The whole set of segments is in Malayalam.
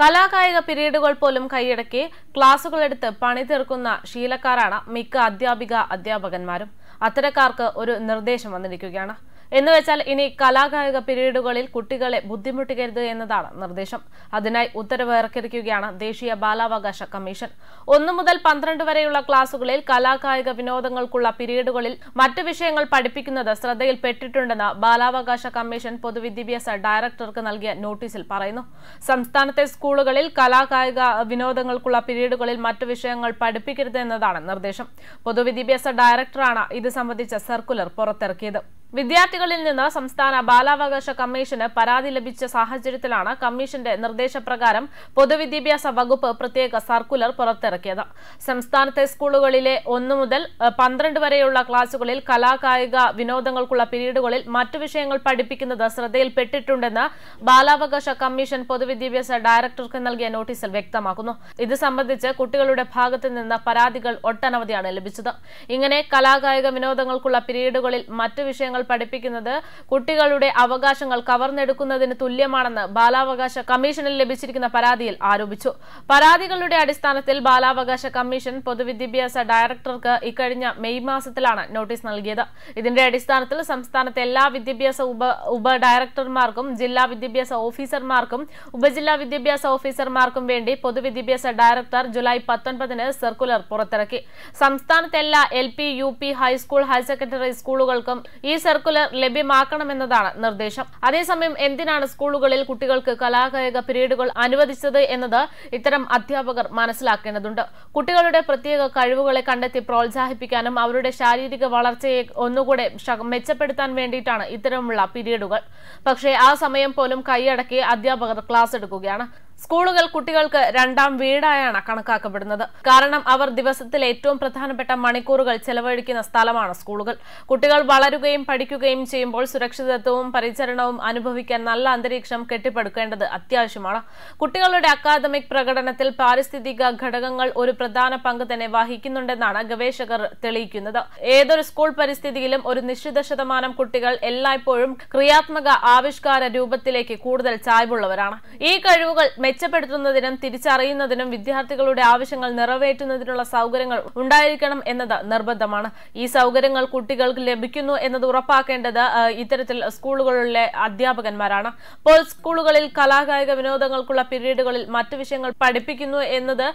കലാകായിക പിരീഡുകൾ പോലും കൈയടക്കി ക്ലാസുകളെടുത്ത് പണി തീർക്കുന്ന ശീലക്കാരാണ് മിക്ക അധ്യാപിക അധ്യാപകന്മാരും അത്തരക്കാർക്ക് ഒരു നിർദ്ദേശം വന്നിരിക്കുകയാണ് എന്ന് വെച്ചാൽ ഇനി കലാകായിക പിരീഡുകളിൽ കുട്ടികളെ ബുദ്ധിമുട്ടിക്കരുത് എന്നതാണ് നിർദ്ദേശം അതിനായി ഉത്തരവ് ഇറക്കിയിരിക്കുകയാണ് ദേശീയ ബാലാവകാശ കമ്മീഷൻ ഒന്നു മുതൽ പന്ത്രണ്ട് വരെയുള്ള ക്ലാസുകളിൽ കലാകായിക വിനോദങ്ങൾക്കുള്ള പിരീഡുകളിൽ മറ്റു വിഷയങ്ങൾ പഠിപ്പിക്കുന്നത് ശ്രദ്ധയിൽപ്പെട്ടിട്ടുണ്ടെന്ന് ബാലാവകാശ കമ്മീഷൻ പൊതുവിദ്യാഭ്യാസ ഡയറക്ടർക്ക് നൽകിയ നോട്ടീസിൽ പറയുന്നു സംസ്ഥാനത്തെ സ്കൂളുകളിൽ കലാകായിക വിനോദങ്ങൾക്കുള്ള പിരീഡുകളിൽ മറ്റു വിഷയങ്ങൾ പഠിപ്പിക്കരുത് എന്നതാണ് നിർദ്ദേശം പൊതുവിദ്യാഭ്യാസ ഡയറക്ടറാണ് ഇത് സംബന്ധിച്ച സർക്കുലർ പുറത്തിറക്കിയത് വിദ്യാർത്ഥികളിൽ നിന്ന് സംസ്ഥാന ബാലാവകാശ കമ്മീഷന് പരാതി ലഭിച്ച സാഹചര്യത്തിലാണ് കമ്മീഷന്റെ നിർദ്ദേശപ്രകാരം പൊതുവിദ്യാഭ്യാസ വകുപ്പ് പ്രത്യേക സർക്കുലർ പുറത്തിറക്കിയത് സംസ്ഥാനത്തെ സ്കൂളുകളിലെ ഒന്നു മുതൽ പന്ത്രണ്ട് വരെയുള്ള ക്ലാസുകളിൽ കലാകായിക വിനോദങ്ങൾക്കുള്ള പീരീഡുകളിൽ മറ്റു വിഷയങ്ങൾ പഠിപ്പിക്കുന്നത് ശ്രദ്ധയിൽപ്പെട്ടിട്ടുണ്ടെന്ന് ബാലാവകാശ കമ്മീഷൻ പൊതുവിദ്യാഭ്യാസ ഡയറക്ടർക്ക് നൽകിയ നോട്ടീസിൽ വ്യക്തമാക്കുന്നു ഇത് സംബന്ധിച്ച് കുട്ടികളുടെ ഭാഗത്തു നിന്ന് പരാതികൾ ഒട്ടനവധിയാണ് ലഭിച്ചത് ഇങ്ങനെ കലാകായിക വിനോദങ്ങൾക്കുള്ള പീരീഡുകളിൽ മറ്റു വിഷയങ്ങൾ പഠിപ്പിക്കുന്നത് കുട്ടികളുടെ അവകാശങ്ങൾ കവർന്നെടുക്കുന്നതിന് തുല്യമാണെന്ന് ബാലാവകാശ കമ്മീഷനിൽ ലഭിച്ചിരിക്കുന്ന പരാതിയിൽ ആരോപിച്ചു പരാതികളുടെ അടിസ്ഥാനത്തിൽ ബാലാവകാശ കമ്മീഷൻ പൊതുവിദ്യാഭ്യാസ ഡയറക്ടർക്ക് ഇക്കഴിഞ്ഞ മെയ് മാസത്തിലാണ് നോട്ടീസ് നൽകിയത് ഇതിന്റെ അടിസ്ഥാനത്തിൽ സംസ്ഥാനത്തെ എല്ലാ വിദ്യാഭ്യാസ ഉപ ഡയറക്ടർമാർക്കും ജില്ലാ വിദ്യാഭ്യാസ ഓഫീസർമാർക്കും ഉപജില്ലാ വിദ്യാഭ്യാസ ഓഫീസർമാർക്കും വേണ്ടി പൊതുവിദ്യാഭ്യാസ ഡയറക്ടർ ജൂലൈ പത്തൊൻപതിന് സർക്കുലർ പുറത്തിറക്കി സംസ്ഥാനത്തെ എല്ലാ L P U P high school higher secondary സ്കൂളുകൾക്കും ഈ സർക്കുലർ ലഭ്യമാക്കണമെന്നതാണ് നിർദ്ദേശം അതേസമയം എന്തിനാണ് സ്കൂളുകളിൽ കുട്ടികൾക്ക് കലാകായിക പിരീഡുകൾ അനുവദിച്ചത് എന്നത് ഇത്തരം അധ്യാപകർ മനസ്സിലാക്കേണ്ടതുണ്ട് കുട്ടികളുടെ പ്രത്യേക കഴിവുകളെ കണ്ടെത്തി പ്രോത്സാഹിപ്പിക്കാനും അവരുടെ ശാരീരിക വളർച്ചയെ ഒന്നുകൂടെ മെച്ചപ്പെടുത്താൻ വേണ്ടിയിട്ടാണ് ഇത്തരമുള്ള പിരീഡുകൾ പക്ഷേ ആ സമയം പോലും കൈയടക്കി അധ്യാപകർ ക്ലാസ് എടുക്കുകയാണ് സ്കൂളുകൾ കുട്ടികൾക്ക് രണ്ടാം വീടായാണ് കണക്കാക്കപ്പെടുന്നത് കാരണം അവർ ദിവസത്തിൽ ഏറ്റവും പ്രധാനപ്പെട്ട മണിക്കൂറുകൾ ചെലവഴിക്കുന്ന സ്ഥലമാണ് സ്കൂളുകൾ കുട്ടികൾ വളരുകയും പഠിക്കുകയും ചെയ്യുമ്പോൾ സുരക്ഷിതത്വവും പരിചരണവും അനുഭവിക്കാൻ നല്ല അന്തരീക്ഷം കെട്ടിപ്പടുക്കേണ്ടത് അത്യാവശ്യമാണ് കുട്ടികളുടെ അക്കാദമിക് പ്രകടനത്തിൽ പാരിസ്ഥിതിക ഘടകങ്ങൾ ഒരു പ്രധാന പങ്ക് തന്നെ വഹിക്കുന്നുണ്ടെന്നാണ് ഗവേഷകർ തെളിയിക്കുന്നത് ഏതൊരു സ്കൂൾ പരിസ്ഥിതിയിലും ഒരു നിശ്ചിത ശതമാനം കുട്ടികൾ എല്ലായ്പ്പോഴും ക്രിയാത്മക ആവിഷ്കാര രൂപത്തിലേക്ക് കൂടുതൽ ചായ്വുള്ളവരാണ് ഈ കഴിവുകൾ മെച്ചപ്പെടുത്തുന്നതിനും തിരിച്ചറിയുന്നതിനും വിദ്യാർത്ഥികളുടെ ആവശ്യങ്ങൾ നിറവേറ്റുന്നതിനുള്ള സൗകര്യങ്ങൾ ഉണ്ടായിരിക്കണം എന്നത് നിർബന്ധമാണ് ഈ സൗകര്യങ്ങൾ കുട്ടികൾക്ക് ലഭിക്കുന്നു എന്നത് ഉറപ്പാക്കേണ്ടത് ഇത്തരത്തിൽ സ്കൂളുകളിലെ അധ്യാപകന്മാരാണ് ഇപ്പോൾ സ്കൂളുകളിൽ കലാകായിക വിനോദങ്ങൾക്കുള്ള പീരീഡുകളിൽ മറ്റു വിഷയങ്ങൾ പഠിപ്പിക്കുന്നു എന്നത്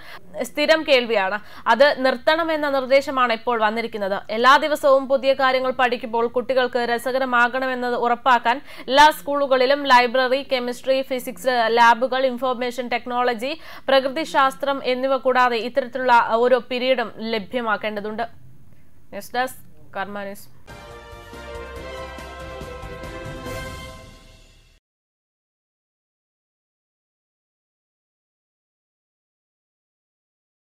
സ്ഥിരം കേൾവിയാണ് അത് നിർത്തണമെന്ന നിർദ്ദേശമാണ് ഇപ്പോൾ വന്നിരിക്കുന്നത് എല്ലാ ദിവസവും പുതിയ കാര്യങ്ങൾ പഠിക്കുമ്പോൾ കുട്ടികൾക്ക് രസകരമാകണമെന്നത് ഉറപ്പാക്കാൻ എല്ലാ സ്കൂളുകളിലും ലൈബ്രറി കെമിസ്ട്രി ഫിസിക്സ് ലാബുകൾ ഇൻഫോർമേഷൻ ഇൻഫർമേഷൻ ടെക്നോളജി പ്രകൃതിശാസ്ത്രം എന്നിവ കൂടാതെ ഇത്തരത്തിലുള്ള ഓരോ പിരീഡും ലഭ്യമാക്കേണ്ടതുണ്ട് ന്യൂസ് ഡെസ്ക് കർമ്മ